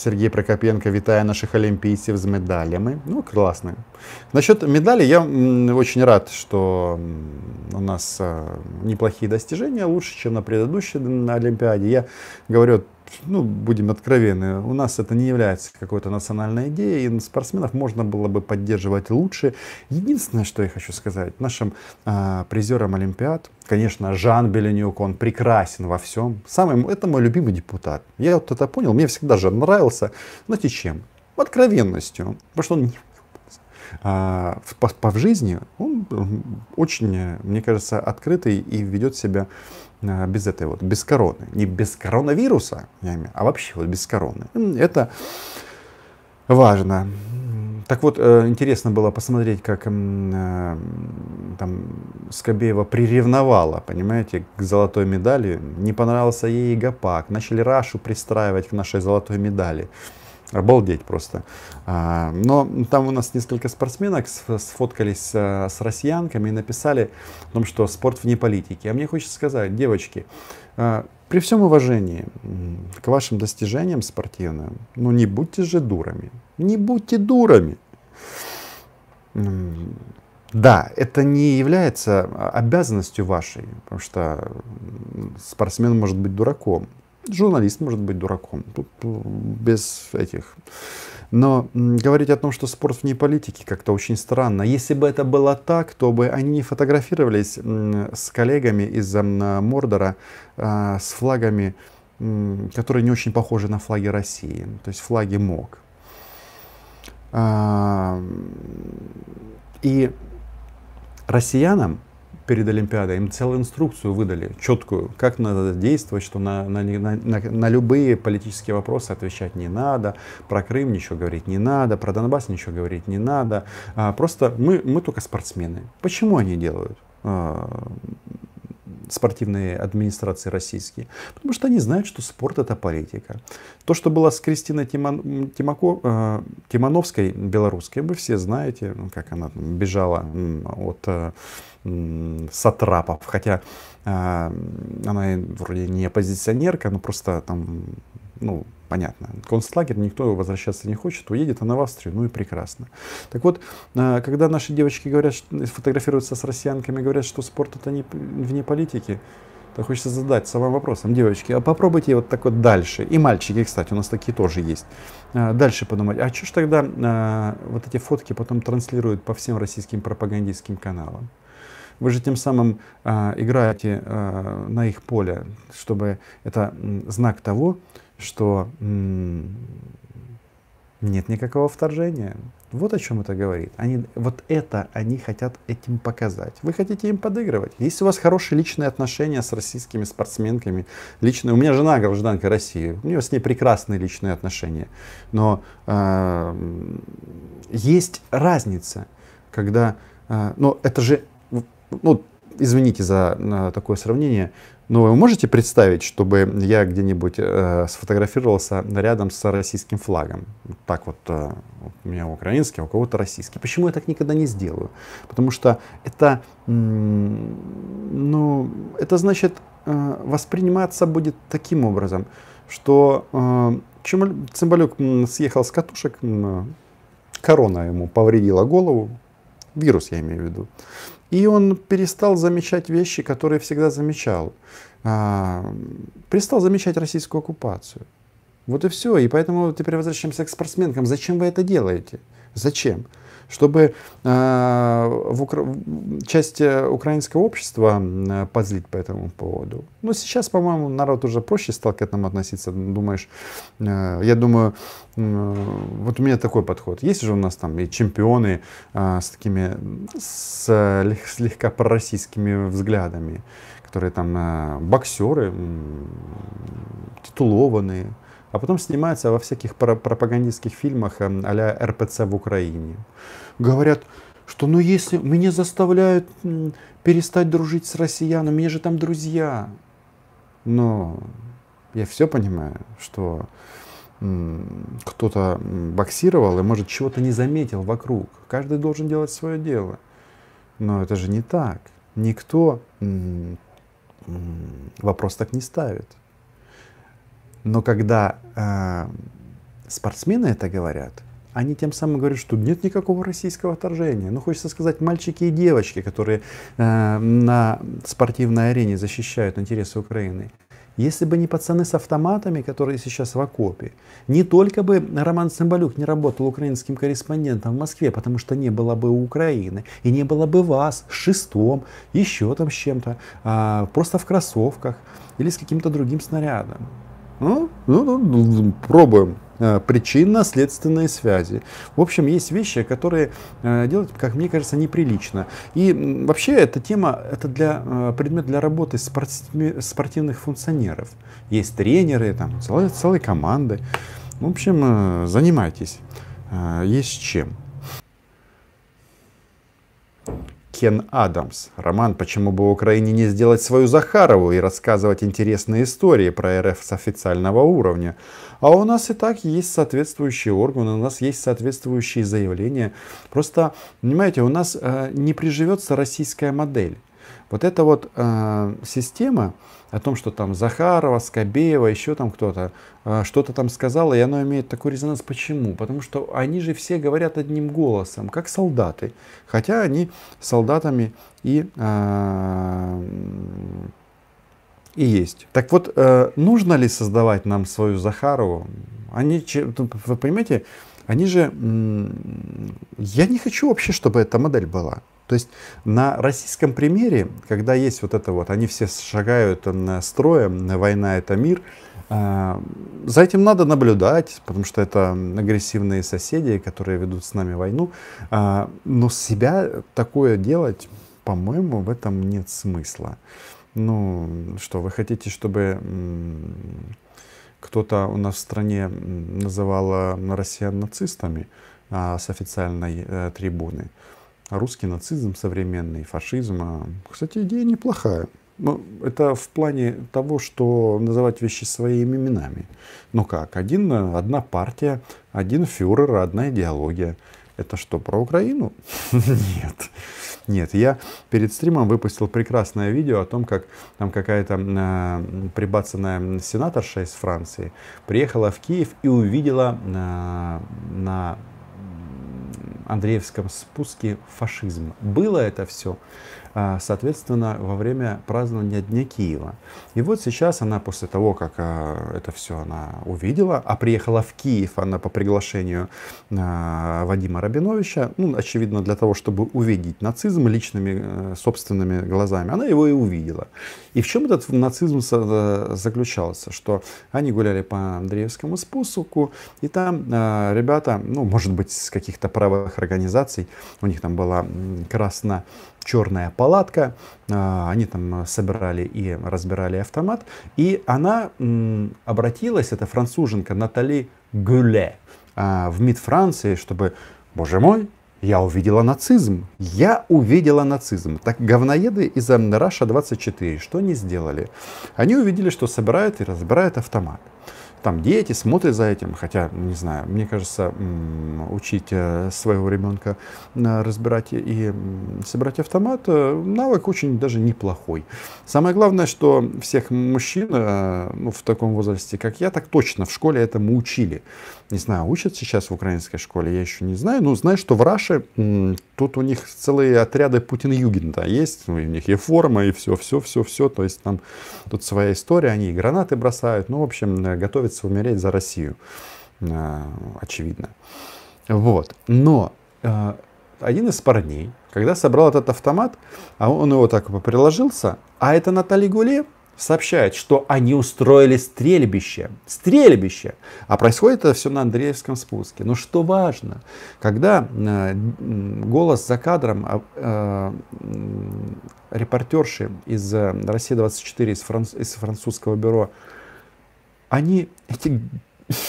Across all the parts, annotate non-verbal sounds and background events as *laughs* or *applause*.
Сергей Прокопенко, вітає наших олимпийцев с медалями. Ну, классно. Насчет медалей я очень рад, что у нас а, неплохие достижения, лучше, чем на предыдущей на Олимпиаде. Я говорю ну, будем откровенны, у нас это не является какой-то национальной идеей, и спортсменов можно было бы поддерживать лучше. Единственное, что я хочу сказать, нашим э, призерам Олимпиад, конечно, Жан Беленюк, он прекрасен во всем. Самый, это мой любимый депутат. Я вот это понял, мне всегда же нравился. Знаете чем? Откровенностью. Потому что он а, в, по, по в жизни он очень, мне кажется, открытый и ведет себя а, без этой вот, без короны. Не без коронавируса, я имею, а вообще вот без короны. Это важно. Так вот, э, интересно было посмотреть, как э, там Скобеева приревновала, понимаете, к золотой медали. Не понравился ей Гапак, Начали Рашу пристраивать к нашей золотой медали. Обалдеть просто. А, но там у нас несколько спортсменок сфоткались э, с россиянками и написали о том, что спорт вне политики. А мне хочется сказать, девочки, э, при всем уважении к вашим достижениям спортивным, ну не будьте же дурами. Не будьте дурами. Да, это не является а, обязанностью вашей, потому что спортсмен может быть дураком. Журналист может быть дураком, тут э, без этих. Но говорить о том, что спорт вне политики, как-то очень странно. Если бы это было так, то бы они не фотографировались с коллегами из эм, Мордора а, с флагами, которые не очень похожи на флаги России, то есть флаги МОК. А, и россиянам перед Олимпиадой, им целую инструкцию выдали, четкую, как надо действовать, что на, на, на, на любые политические вопросы отвечать не надо, про Крым ничего говорить не надо, про Донбасс ничего говорить не надо. А, просто мы, мы только спортсмены. Почему они делают? А, спортивные администрации российские, потому что они знают, что спорт это политика. То, что было с Кристиной Тимон, Тимако, э, Тимановской, белорусской, вы все знаете, ну, как она там бежала от э, сатрапов, хотя э, она вроде не оппозиционерка, но просто там ну, понятно, концлагерь, никто возвращаться не хочет, уедет она в Австрию, ну и прекрасно. Так вот, а, когда наши девочки говорят, э, фотографируются с россиянками, говорят, что спорт это не вне политики, то хочется задать самым вопросом, девочки, а попробуйте вот так вот дальше, и мальчики, кстати, у нас такие тоже есть, а, дальше подумать, а что ж тогда а, вот эти фотки потом транслируют по всем российским пропагандистским каналам? вы же тем самым э, играете э, на их поле, чтобы это знак того, что нет никакого вторжения. Вот о чем это говорит. Они, вот это они хотят этим показать. Вы хотите им подыгрывать. Если у вас хорошие личные отношения с российскими спортсменками, личные, у меня жена гражданка России, у нее с ней прекрасные личные отношения. Но э, есть разница, когда, э, но это же, ну, извините за э, такое сравнение, но вы можете представить, чтобы я где-нибудь э, сфотографировался рядом с российским флагом? так вот э, у меня украинский, а у кого-то российский. Почему я так никогда не сделаю? Потому что это, ну, это значит э, восприниматься будет таким образом, что э, Чемаль, Цымбалюк съехал с катушек, корона ему повредила голову, вирус я имею в виду. И он перестал замечать вещи, которые всегда замечал. А, перестал замечать российскую оккупацию. Вот и все. И поэтому теперь возвращаемся к спортсменкам. Зачем вы это делаете? Зачем? чтобы э, в Укра... часть э, украинского общества позлить по этому поводу. Но ну, сейчас, по-моему, народ уже проще стал к этому относиться. Думаешь, э, я думаю, вот у меня такой подход. Есть же у нас там и чемпионы с такими с слегка пророссийскими взглядами, которые там боксеры, титулованные, а потом снимается во всяких пропагандистских фильмах эм, а РПЦ в Украине. Говорят, что ну если меня заставляют перестать дружить с россиянами, мне же там друзья. Но я все понимаю, что кто-то боксировал и, может, чего-то не заметил вокруг. Каждый должен делать свое дело. Но это же не так. Никто вопрос так не ставит. Но когда э, спортсмены это говорят, они тем самым говорят, что нет никакого российского вторжения. Ну, хочется сказать, мальчики и девочки, которые э, на спортивной арене защищают интересы Украины. Если бы не пацаны с автоматами, которые сейчас в окопе, не только бы Роман Цымбалюк не работал украинским корреспондентом в Москве, потому что не было бы Украины, и не было бы вас шестом, еще там с чем-то, а, просто в кроссовках или с каким-то другим снарядом. Ну, ну, ну, ну пробуем э, причинно-следственные связи. В общем, есть вещи, которые э, делать, как мне кажется, неприлично. И вообще эта тема, это для, э, предмет для работы спортивных функционеров. Есть тренеры, там, целые, целые команды. В общем, занимайтесь. Есть чем. Кен Адамс. Роман «Почему бы Украине не сделать свою Захарову и рассказывать интересные истории про РФ с официального уровня?» А у нас и так есть соответствующие органы, у нас есть соответствующие заявления. Просто, понимаете, у нас э, не приживется российская модель. Вот эта вот э, система о том, что там Захарова, Скобеева, еще там кто-то э, что-то там сказала, и оно имеет такой резонанс. Почему? Потому что они же все говорят одним голосом, как солдаты. Хотя они солдатами и, э, и есть. Так вот, э, нужно ли создавать нам свою Захарову? Они, ну, вы понимаете, они же... Я не хочу вообще, чтобы эта модель была. То есть на российском примере, когда есть вот это вот, они все шагают строем, война это мир, а, за этим надо наблюдать, потому что это агрессивные соседи, которые ведут с нами войну. А, но себя такое делать, по-моему, в этом нет смысла. Ну, что, вы хотите, чтобы кто-то у нас в стране называл россиян нацистами а, с официальной э, трибуны? русский нацизм современный, фашизм. А, кстати, идея неплохая. Ну, это в плане того, что называть вещи своими именами. Ну как, один, одна партия, один фюрер, одна идеология. Это что, про Украину? *laughs* Нет. Нет, я перед стримом выпустил прекрасное видео о том, как там какая-то э, прибацанная сенаторша из Франции приехала в Киев и увидела э, на Андреевском спуске фашизм. Было это все, а, соответственно, во время празднования Дня Киева. И вот сейчас она после того, как а, это все она увидела, а приехала в Киев она по приглашению а, Вадима Рабиновича, ну, очевидно, для того, чтобы увидеть нацизм личными э, собственными глазами, она его и увидела. И в чем этот нацизм э, заключался? Что они гуляли по Андреевскому спуску, и там ребята, ну, может быть, с каких-то правых организаций. У них там была красно-черная палатка, а, они там собирали и разбирали автомат. И она обратилась, эта француженка Натали Гюле, а, в МИД Франции, чтобы, боже мой, я увидела нацизм. Я увидела нацизм. Так говноеды из Раша 24, что они сделали? Они увидели, что собирают и разбирают автомат. Там дети смотрят за этим, хотя, ну, не знаю, мне кажется, учить э, своего ребенка э, разбирать и собирать автомат, э, навык очень даже неплохой. Самое главное, что всех мужчин ну, в таком возрасте, как я, так точно в школе этому учили. Не знаю, учат сейчас в украинской школе, я еще не знаю, но знаю, что в Раше тут у них целые отряды Путин-Югента есть, ну, и у них и форма, и все, все, все, все, то есть там тут своя история, они и гранаты бросают, ну, в общем, готовится умереть за Россию, э, очевидно. Вот. Но э, один из парней, когда собрал этот автомат, а он его так приложился, а это Натали Гуле сообщает, что они устроили стрельбище. Стрельбище! А происходит это все на Андреевском спуске. Но что важно, когда э, голос за кадром а, э, репортерши из «России-24», из, из французского бюро они, эти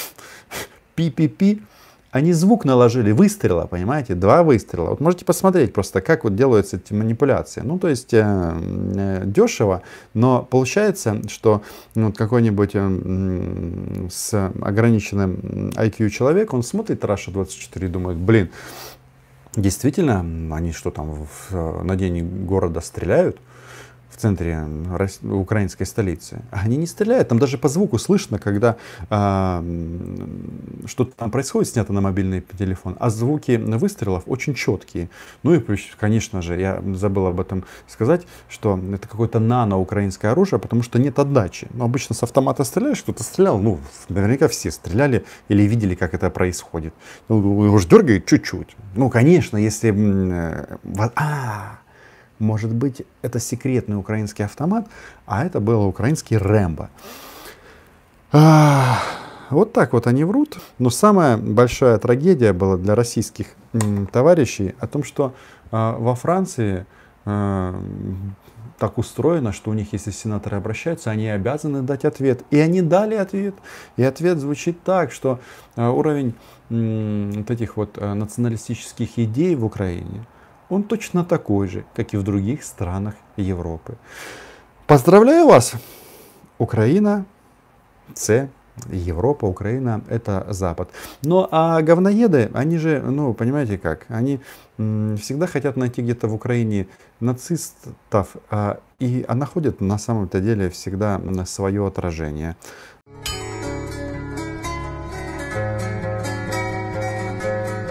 *laughs* пи-пи-пи, они звук наложили выстрела, понимаете, два выстрела. Вот можете посмотреть просто, как вот делаются эти манипуляции. Ну, то есть э, э, дешево, но получается, что ну, вот какой-нибудь э, с ограниченным IQ человек, он смотрит Раша 24 и думает, блин, действительно, они что там в, на день города стреляют? центре украинской столицы. Они не стреляют, там даже по звуку слышно, когда э, что-то там происходит, снято на мобильный телефон, а звуки выстрелов очень четкие. Ну и, конечно же, я забыл об этом сказать, что это какое-то нано-украинское оружие, потому что нет отдачи. Но ну, обычно с автомата стреляешь, кто-то стрелял, ну, наверняка все стреляли или видели, как это происходит. Ну, его же дергает чуть-чуть. Ну, конечно, если... Э, а, может быть, это секретный украинский автомат, а это был украинский Рэмбо. вот так вот они врут. Но самая большая трагедия была для российских товарищей о том, что а, во Франции а, так устроено, что у них, если сенаторы обращаются, они обязаны дать ответ. И они дали ответ. И ответ звучит так, что а, уровень вот этих вот националистических идей в Украине он точно такой же, как и в других странах Европы. Поздравляю вас! Украина це Европа, Украина – это Запад. Но ну, а говноеды, они же, ну, понимаете как, они всегда хотят найти где-то в Украине нацистов, а, и а находят на самом-то деле всегда на свое отражение.